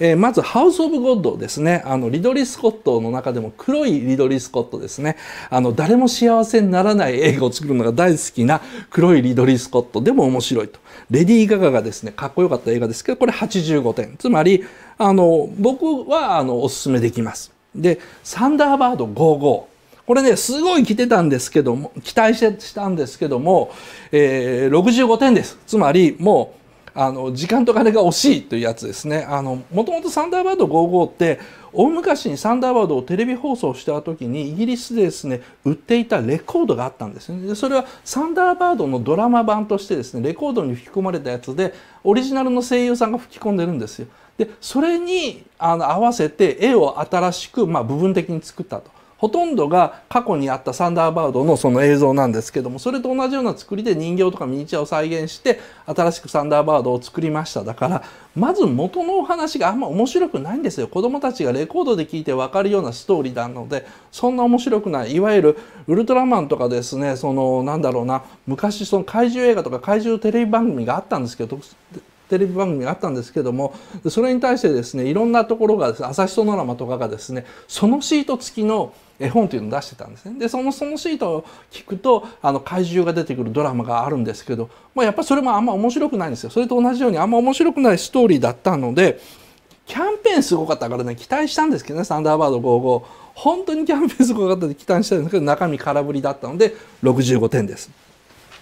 えー、まずハウス・オブ・ゴッドですねあのリドリー・スコットの中でも黒いリドリー・スコットですねあの誰も幸せにならない映画を作るのが大好きな黒いリドリー・スコットでも面白いとレディー・ガガがですねかっこよかった映画ですけどこれ85点つまりあの僕はあのおすすめできます。で「サンダーバード55」これねすごい来てたんですけども期待してしたんですけども、えー、65点ですつまりもうあの時間と金が惜しいというやつですね。あのもともとサンダーバード55って大昔にサンダーバードをテレビ放送した時にイギリスでですね売っていたレコードがあったんですねでそれはサンダーバードのドラマ版としてですねレコードに吹き込まれたやつでオリジナルの声優さんが吹き込んでるんですよでそれにあの合わせて絵を新しく、まあ、部分的に作ったとほとんどが過去にあったサンダーバードのその映像なんですけどもそれと同じような作りで人形とかミニチュアを再現して新しくサンダーバードを作りましただからまず元のお話があんま面白くないんですよ子供たちがレコードで聞いて分かるようなストーリーなのでそんな面白くないいわゆるウルトラマンとかですねそのなんだろうな昔その怪獣映画とか怪獣テレビ番組があったんですけどテレビ番組があったんですけどもそれに対してですねいろんなところが、朝日ソノラマとかがですねそのシート付きの絵本というのを出してたんですねでそのそのシートを聞くとあの怪獣が出てくるドラマがあるんですけど、まあ、やっぱりそれもあんま面白くないんですよそれと同じようにあんま面白くないストーリーだったのでキャンペーンすごかったからね期待したんですけどね「サンダーバード55」本当にキャンペーンすごかったんで期待したんですけど中身空振りだったので65点です。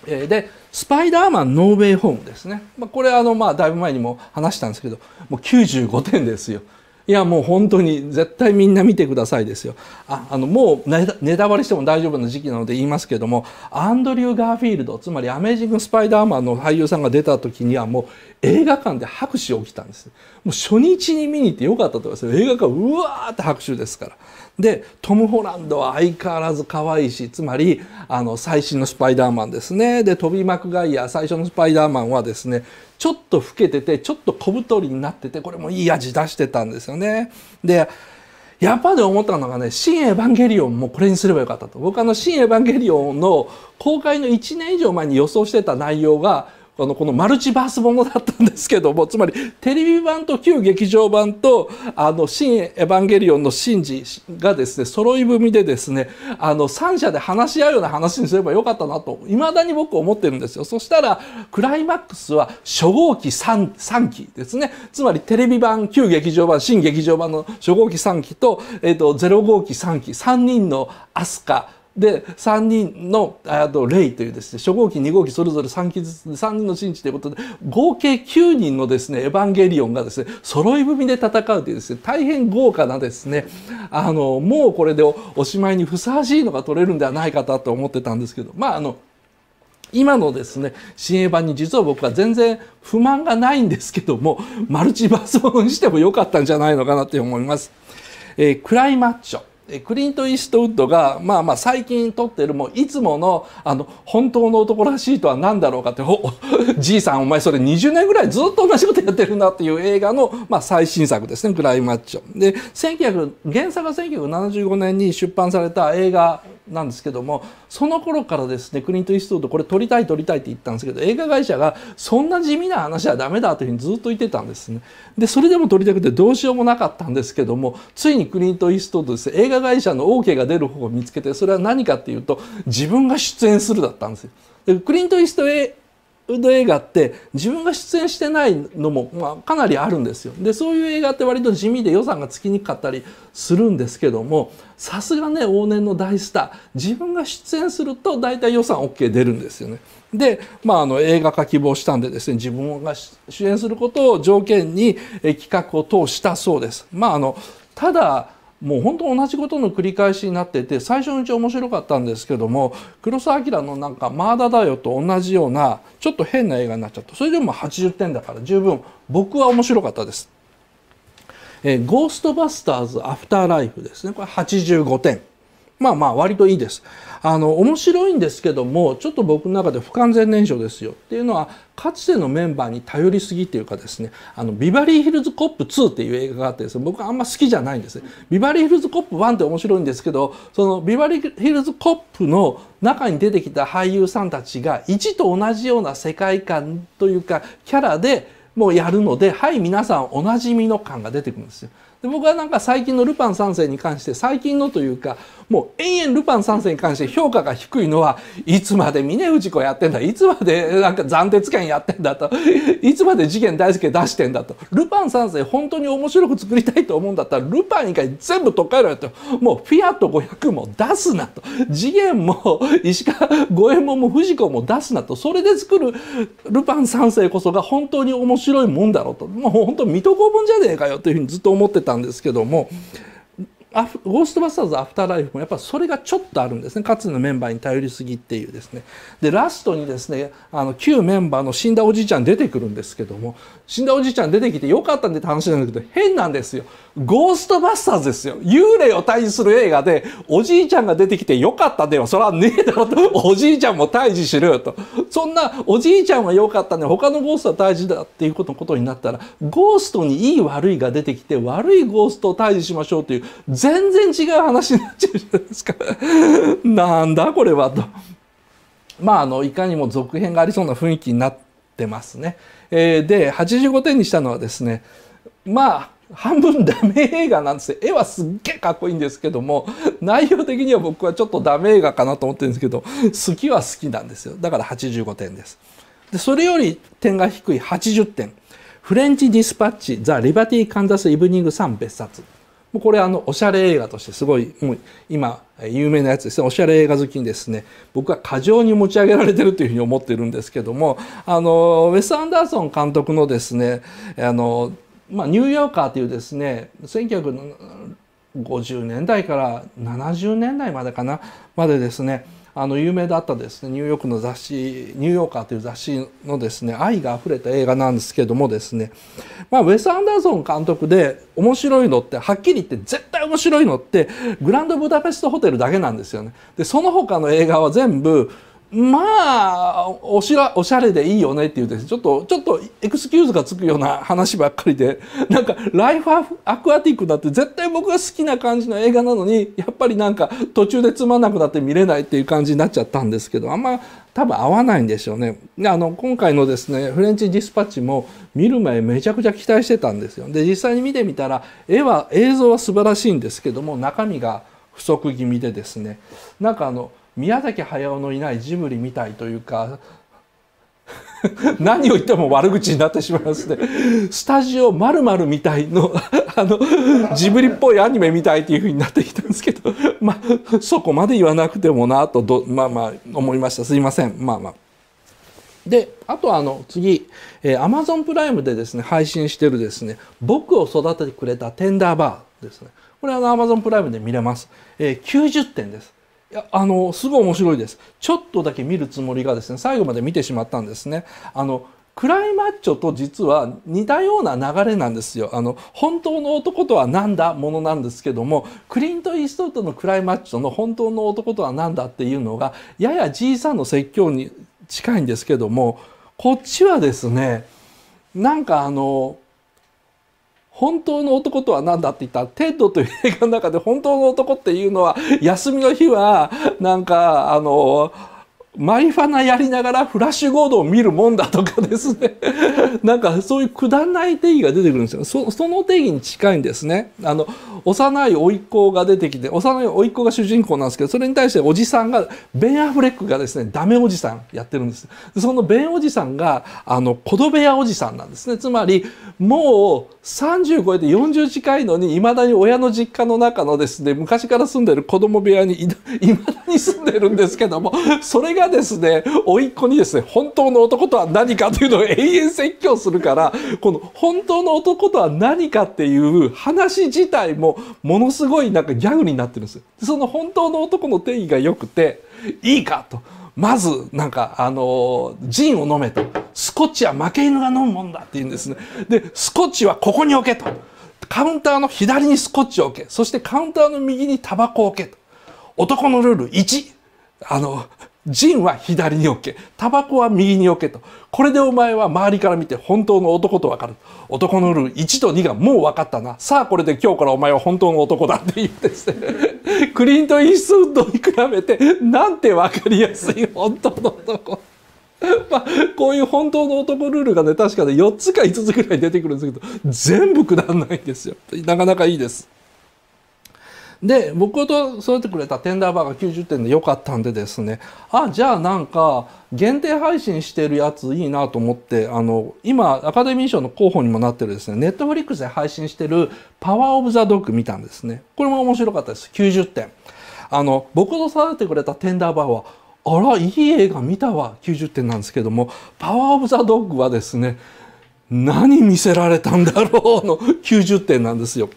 えでスパイダーマンノーベイホームですね、まあ、これあの、まあ、だいぶ前にも話したんですけどもう95点ですよいやもう本当に絶対みんな見てくださいですよああのもうネタバレしても大丈夫な時期なので言いますけどもアンドリュー・ガーフィールドつまり「アメージング・スパイダーマン」の俳優さんが出た時にはもう映画館で拍手起きたんですもう初日に見に行ってよかったと思います映画館うわーって拍手ですからでトム・ホランドは相変わらず可愛いしつまりあの最新の「スパイダーマン」ですねでトビー・マクガイア最初の「スパイダーマン」はですねちょっと老けててちょっと小太りになっててこれもいい味出してたんですよね。でやっぱり思ったのがね、新エヴァンゲリオンもこれにすればよかったと。僕あの、新エヴァンゲリオンの公開の1年以上前に予想してた内容が、のこのマルチバースものだったんですけどもつまりテレビ版と旧劇場版と「あの新エヴァンゲリオン」の神事がですね揃い踏みでですねあの三者で話し合うような話にすればよかったなといまだに僕思ってるんですよ。そしたらクライマックスは初号機 3, 3機ですねつまりテレビ版旧劇場版新劇場版の初号機3機と,、えーと、0号機3機3人の飛鳥で3人のと霊というですね初号機2号機それぞれ3機ずつ3人の神父ということで合計9人のですねエヴァンゲリオンがですね揃い踏みで戦うというですね大変豪華なですねあのもうこれでおしまいにふさわしいのが取れるんではないかと思ってたんですけどまああの今のですね、新映版に実は僕は全然不満がないんですけども、マルチバースをしてもよかったんじゃないのかなって思います。えー、クライマッチョ。クリント・イーストウッドが、まあまあ最近撮ってるもういつもの、あの、本当の男らしいとは何だろうかって、じいさんお前それ20年ぐらいずっと同じことやってるなっていう映画の、まあ最新作ですね、クライマッチョ。で、1900、原作が1975年に出版された映画なんですけどもその頃からですねクリント・イーストウッドこれ撮りたい撮りたいって言ったんですけど映画会社がそんな地味な話はダメだというふうにずっと言ってたんですね。でそれでも撮りたくてどうしようもなかったんですけどもついにクリント・イーストウッドですね映画会社の OK が出る方を見つけてそれは何かっていうと自分が出演するだったんですよ。でクリント・イーストド映画って自分が出演してないのも、まあ、かなりあるんですよ。でそういう映画って割と地味で予算がつきにくかったりするんですけどもさすがね往年の大スター自分が出演すると大体予算 OK 出るんですよね。で、まあ、あの映画化希望したんでですね自分が主演することを条件に企画を通したそうです。まあ、あのただもう本当同じことの繰り返しになってて最初のうち面白かったんですけども黒澤明のなんか「マーダだよ」と同じようなちょっと変な映画になっちゃったそれでも80点だから十分僕は面白かったです。えー、ゴーストバスターズアフターライフですねこれ85点。まあまあ割といいです。あの面白いんですけどもちょっと僕の中で不完全燃焼ですよっていうのはかつてのメンバーに頼りすぎっていうかですねあのビバリーヒルズコップ2っていう映画があってですね僕はあんま好きじゃないんですビバリーヒルズコップ1って面白いんですけどそのビバリーヒルズコップの中に出てきた俳優さんたちが1と同じような世界観というかキャラでもうやるのではい皆さんおなじみの感が出てくるんですよ。で僕はなんか最近のルパン三世に関して最近のというかもう延々ルパン三世に関して評価が低いのはいつまで峰氏子やってんだいつまでなんか暫鉄権やってんだといつまで次元大輔出してんだとルパン三世本当に面白く作りたいと思うんだったらルパン以外全部取っ替えろよともうフィアット500も出すなと次元も石川五右衛門も藤子も出すなとそれで作るルパン三世こそが本当に面白いもんだろうともう本当水戸黄門じゃねえかよというふうにずっと思ってたったんですけどもアフゴーストバスターズアフターライフもやっぱそれがちょっとあるんですねかつてのメンバーに頼りすぎっていうですねでラストにですねあの旧メンバーの死んだおじいちゃん出てくるんですけども死んだおじいちゃん出てきてよかったんでって話なんだけど、変なんですよ。ゴーストバスターズですよ。幽霊を退治する映画で、おじいちゃんが出てきてよかったでは、それはねえだろと、おじいちゃんも退治しろよと。そんな、おじいちゃんはよかったんで、他のゴーストは退治だっていうことのことになったら、ゴーストにいい悪いが出てきて、悪いゴーストを退治しましょうという、全然違う話になっちゃうじゃないですか。なんだこれはと。まあ、あの、いかにも続編がありそうな雰囲気になってますね。えー、で、85点にしたのはですね、まあ、半分ダメ映画なんですよ。絵はすっげえかっこいいんですけども、内容的には僕はちょっとダメ映画かなと思ってるんですけど、好きは好きなんですよ。だから85点です。で、それより点が低い80点。フレンチ・ディスパッチ・ザ・リバティ・カンザス・イブニング・サン別冊。もうこれあの、おしゃれ映画としてすごい、もう今、有名なやつですねおしゃれ映画好きにですね僕は過剰に持ち上げられてるというふうに思ってるんですけどもあのウェス・アンダーソン監督のですねあの、まあ、ニューヨーカーというですね1950年代から70年代までかなまでですねあの有名だったですねニューヨークの雑誌「ニューヨーカー」という雑誌のですね愛があふれた映画なんですけどもですね、まあ、ウェス・アンダーソン監督で面白いのってはっきり言って絶対面白いのってグランドブダペストホテルだけなんですよね。でその他の映画は全部まあおしらおしゃれでいいよねっていうです、ね、ちょっとちょっとエクスキューズがつくような話ばっかりで なんかライフアクアティックだって絶対僕が好きな感じの映画なのにやっぱりなんか途中でつまんなくなって見れないっていう感じになっちゃったんですけどあんま多分合わないんでしょうね。あの今回のですねフレンチ・ディスパッチも見る前めちゃくちゃ期待してたんですよ。で実際に見てみたら絵は映像は素晴らしいんですけども中身が不足気味でですねなんかあの宮崎駿のいないジブリみたいというか 何を言っても悪口になってしまいますねスタジオまるみたいの あのジブリっぽいアニメみたいっていうふうになってきたんですけど まあそこまで言わなくてもなとどまあまあ思いましたすいませんまあまあ。であとあの次、えー、Amazon プライムでですね配信してるですね「僕を育ててくれたテンダーバー」ですねこれは a m a z プライムで見れます、えー、90点ですいやあのすごい面白いですちょっとだけ見るつもりがですね最後まで見てしまったんですねあのクライマッチョと実は似たような流れなんですよ。あの、本当の男とは何だものなんですけども、クリント・イーストウッドのクライマッチョの本当の男とは何だっていうのが、ややじいさんの説教に近いんですけども、こっちはですね、なんかあの、本当の男とは何だって言ったテッドという映画の中で本当の男っていうのは休みの日はなんかあのマリファナやりながらフラッシュゴードを見るもんだとかですね なんかそういうくだらない定義が出てくるんですよそその定義に近いんですねあの幼い甥っ子が出てきて幼い甥っ子が主人公なんですけどそれに対しておじさんがベン・アフレックがですねダメおじさんやってるんですそのベンおじさんがあの子供部屋おじさんなんですねつまりもう30超えて40近いのにいまだに親の実家の中のですね昔から住んでる子供部屋にいまだに住んでるんですけどもそれががですね、甥っ子にですね、本当の男とは何かというのを永遠説教するから、この本当の男とは何かっていう話自体もものすごいなんかギャグになってるんですよ。その本当の男の定義が良くて、いいかと。まず、なんか、あの、ジンを飲めと。スコッチは負け犬が飲むもんだって言うんですね。で、スコッチはここに置けと。カウンターの左にスコッチを置け。そしてカウンターの右にタバコを置けと。男のルール1。あの、ジンは左に置け。タバコは右に置けと。これでお前は周りから見て本当の男とわかる。男のルール1と2がもう分かったな。さあこれで今日からお前は本当の男だって言ってですね。クリント・イーストウッドに比べてなんて分かりやすい本当の男。まあ、こういう本当の男ルールがね確かね4つか5つぐらい出てくるんですけど全部くだらないんですよなかなかいいですで僕ほど添えてくれたテンダーバーが90点で良かったんでですねあじゃあなんか限定配信してるやついいなと思ってあの今アカデミー賞の候補にもなってるですねネットフリックスで配信してる「パワー・オブ・ザ・ドッグ」見たんですねこれも面白かったです90点あの僕ほど育ててくれたテンダーバーはあらいい映画見たわ90点なんですけども「パワー・オブ・ザ・ドッグ」はですね何見せられたんだろうの90点なんですよ。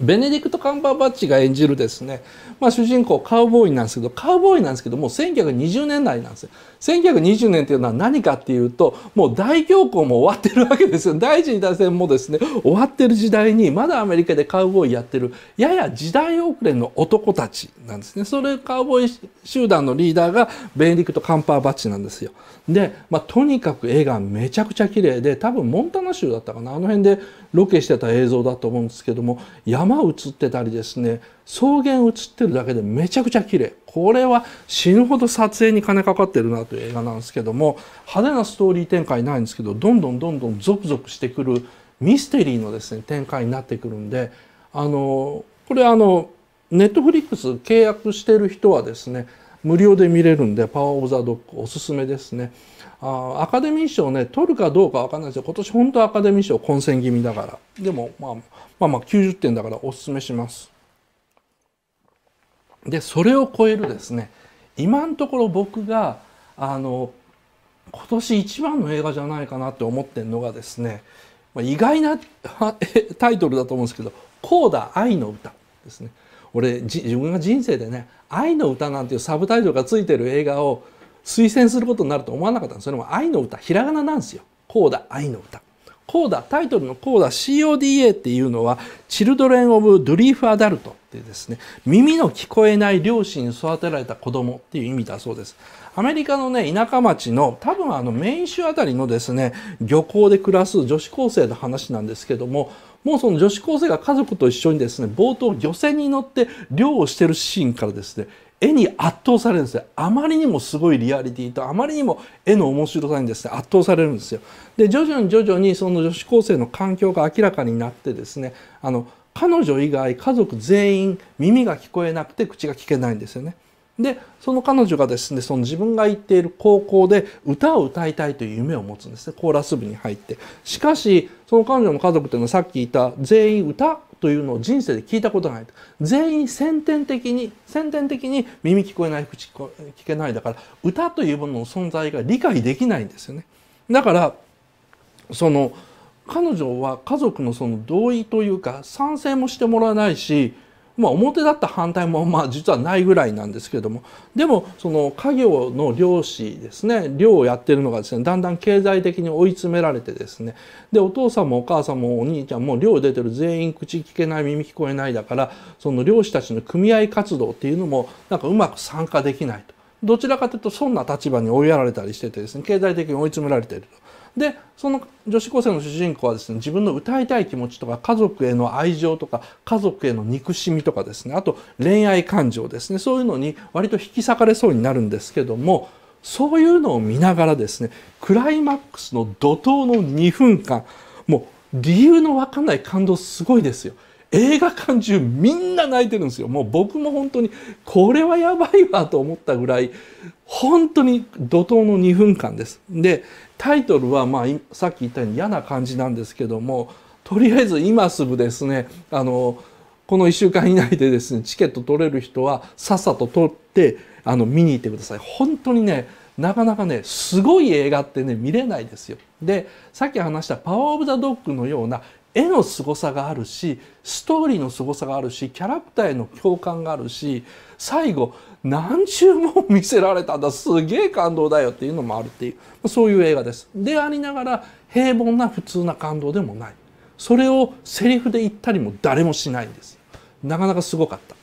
ベネディクト・カンバーバッチが演じるですね、まあ、主人公カウボーイなんですけどカウボーイなんですけどもう1920年代なんですよ1920年っていうのは何かっていうともう大恐慌も終わってるわけですよ第一次大戦もですね終わってる時代にまだアメリカでカウボーイやってるやや時代遅れの男たちなんですねそれカウボーイ集団のリーダーがベネディクト・カンパーバッチなんですよで、まあ、とにかく絵がめちゃくちゃ綺麗で多分モンタナ州だったかなあの辺でロケしてた映像だと思うんですけども山映ってたりですね草原映ってるだけでめちゃくちゃ綺麗これは死ぬほど撮影に金かかってるなという映画なんですけども派手なストーリー展開ないんですけどどんどんどんどんゾクゾクしてくるミステリーのですね展開になってくるんであのこれあのネットフリックス契約してる人はですね無料で見れるんで「パワー・オブ・ザ・ドッグ」おすすめですね。あアカデミー賞ね取るかどうか分かんないですよ今年本当アカデミー賞混戦気味だからでも、まあ、まあまあ90点だからおすすめしますでそれを超えるですね今のところ僕があの今年一番の映画じゃないかなって思ってるのがですね意外な タイトルだと思うんですけど「コーダ愛の歌」ですね俺自分が人生でね「愛の歌」なんていうサブタイトルがついてる映画を推薦することになると思わなかったんですそれも愛の歌ひらがななんですよコーダ愛の歌コーダタイトルのコーダ CODA っていうのはチルドレン・オブ・ドリーフ・アダルトってですね耳の聞こえない両親に育てられた子供っていう意味だそうですアメリカのね田舎町の多分あのメイン州あたりのですね漁港で暮らす女子高生の話なんですけどももうその女子高生が家族と一緒にですね、冒頭漁船に乗って漁をしてるシーンからですね、絵に圧倒されるんですよあまりにもすごいリアリティとあまりにも絵の面白さにですね圧倒されるんですよ。で徐々に徐々にその女子高生の環境が明らかになってですねあの彼女以外家族全員耳が聞こえなくて口が聞けないんですよね。でその彼女がですねその自分が行っている高校で歌を歌いたいという夢を持つんですねコーラス部に入ってしかしその彼女の家族というのはさっき言った全員歌というのを人生で聞いたことないと全員先天的に先天的に耳聞こえない口聞けないだから歌というものの存在が理解できないんですよねだからその彼女は家族のその同意というか賛成もしてもらわないしまあ、表だった反対もまあ実はないぐらいなんですけれどもでもその家業の漁師ですね漁をやってるのがですねだんだん経済的に追い詰められてですねでお父さんもお母さんもお兄ちゃんも漁出てる全員口聞けない耳聞こえないだからその漁師たちの組合活動っていうのもなんかうまく参加できないと。どちらかというと損な立場に追いやられたりしててですね経済的に追い詰められていると。でその女子高生の主人公はですね自分の歌いたい気持ちとか家族への愛情とか家族への憎しみとかですねあと恋愛感情ですねそういうのに割と引き裂かれそうになるんですけどもそういうのを見ながらですねクライマックスの怒涛の2分間もう理由のわかんない感動すごいですよ。映画館中みんな泣いてるんですよもう僕も本当にこれはやばいわと思ったぐらい本当に怒涛の2分間ですでタイトルはまあさっき言ったように嫌な感じなんですけどもとりあえず今すぐですねあのこの1週間以内でですねチケット取れる人はさっさと取ってあの見に行ってください本当にねなかなかねすごい映画ってね見れないですよでさっき話した「パワー・オブ・ザ・ドッグ」のような絵の凄さがあるしストーリーの凄さがあるしキャラクターへの共感があるし最後何十も見せられたんだすげえ感動だよっていうのもあるっていうそういう映画です。でありながら平凡な普通な感動でもないそれをセリフで言ったりも誰もしないんです。なかなかすごかった。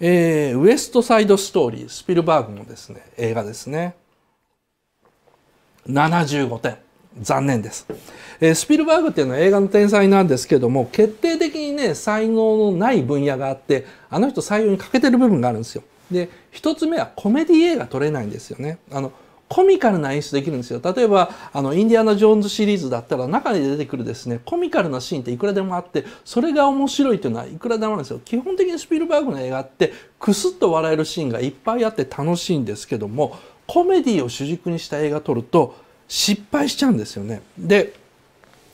えー、ウエストサイドストーリースピルバーグのですね映画ですね75点。残念です、えスピルバーグっていうのは映画の天才なんですけども決定的にね才能のない分野があってあの人採用に欠けてる部分があるんですよで一つ目はコメディ映画撮れないんですよねあのコミカルな演出できるんですよ例えばあのインディアナ・ジョーンズシリーズだったら中に出てくるですねコミカルなシーンっていくらでもあってそれが面白いというのはいくらでもあるんですよ基本的にスピルバーグの映画ってクスッと笑えるシーンがいっぱいあって楽しいんですけどもコメディを主軸にした映画撮ると失敗しちゃうんですよね。で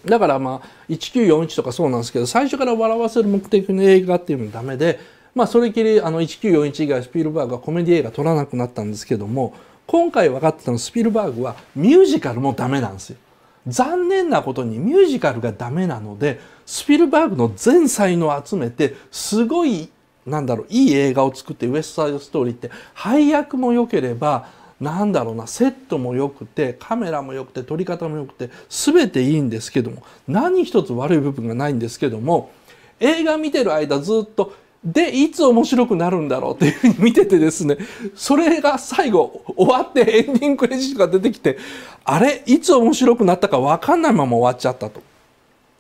だからまあ1941とかそうなんですけど最初から笑わせる目的の映画っていうのはダメで、まあ、それきりあの1941以外スピルバーグはコメディ映画撮らなくなったんですけども今回分かってたのスピルバーグはミュージカルもダメなんですよ。残念なことにミュージカルがダメなのでスピルバーグの全才能を集めてすごいなんだろういい映画を作ってウエストサイドストーリーって配役も良ければなんだろうなセットも良くてカメラも良くて撮り方も良くて全ていいんですけども何一つ悪い部分がないんですけども映画見てる間ずっとでいつ面白くなるんだろうっていうふうに見ててですねそれが最後終わってエンディングクレジットが出てきてあれいつ面白くなったか分かんないまま終わっちゃったと。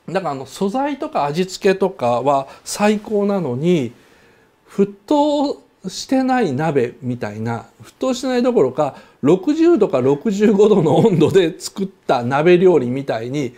だからあの素材とか味付けとかは最高なのに沸騰してない鍋みたいな沸騰してないどころか60度か65度の温度で作った鍋料理みたいに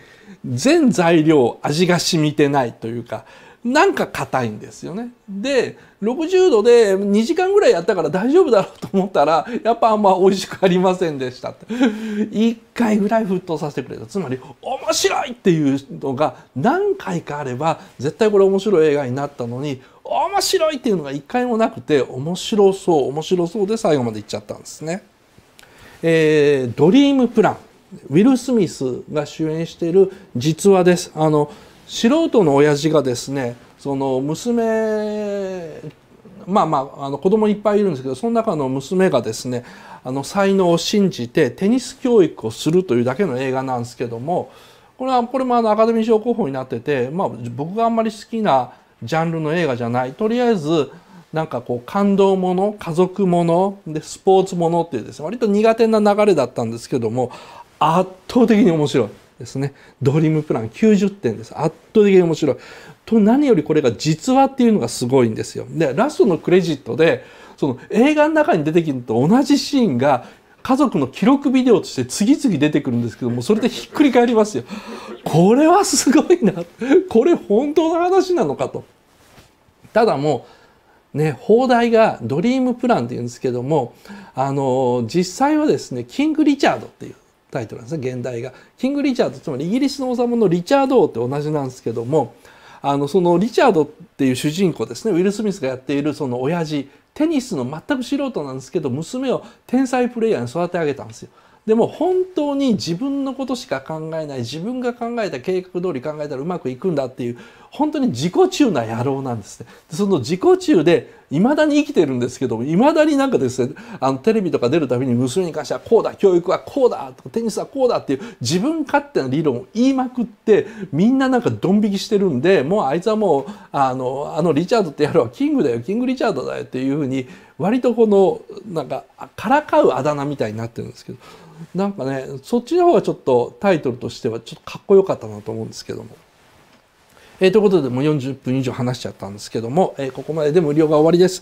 全材料味が染みてないというかなんか硬いんですよね。で60度で2時間ぐらいやったから大丈夫だろうと思ったらやっぱあんま美味しくありませんでしたって1回ぐらい沸騰させてくれたつまり面白いっていうのが何回かあれば絶対これ面白い映画になったのに面白いっていうのが一回もなくて面白そう面白そうで最後まで行っちゃったんですね。えー、ドリームプランウィル・スミスが主演している実話です。あの素人の親父がですねその娘まあまああの子供いっぱいいるんですけどその中の娘がですねあの才能を信じてテニス教育をするというだけの映画なんですけどもこれはこれもあのアカデミー賞候補になってて、まあ、僕があんまり好きなジャンルの映画じゃないとりあえずなんかこう感動もの家族ものでスポーツものっていうですね割と苦手な流れだったんですけども圧倒的に面白いですねドリームプラン90点です圧倒的に面白いと何よりこれが実話っていうのがすごいんですよでラストのクレジットでその映画の中に出てきると同じシーンが家族の記録ビデオとして次々出てくるんですけどもそれでひっくり返りますよこれはすごいなこれ本当の話なのかとただもうね砲台がドリームプランっていうんですけどもあの実際はですねキング・リチャードっていうタイトルなんですね現代が。キング・リチャードつまりイギリスの王様のリチャード王って同じなんですけどもあのそのリチャードっていう主人公ですねウィル・スミスがやっているその親父テニスの全く素人なんですけど娘を天才プレイヤーに育て上げたんですよ。でも本当に自分のことしか考えない自分が考えた計画通り考えたらうまくいくんだっていう本当に自己中な野郎なんですね。その自己中でいまだに生きてるんですけどもまだになんかですねあのテレビとか出るたびに娘に関してはこうだ教育はこうだテニスはこうだっていう自分勝手な理論を言いまくってみんななんかドン引きしてるんでもうあいつはもうあのあのリチャードってやるはキングだよキングリチャードだよっていうふうに割とこのなんかからかうあだ名みたいになってるんですけどなんかねそっちの方がちょっとタイトルとしてはちょっとかっこよかったなと思うんですけども。えー、ということでもう40分以上話しちゃったんですけども、えー、ここまでで無料が終わりです。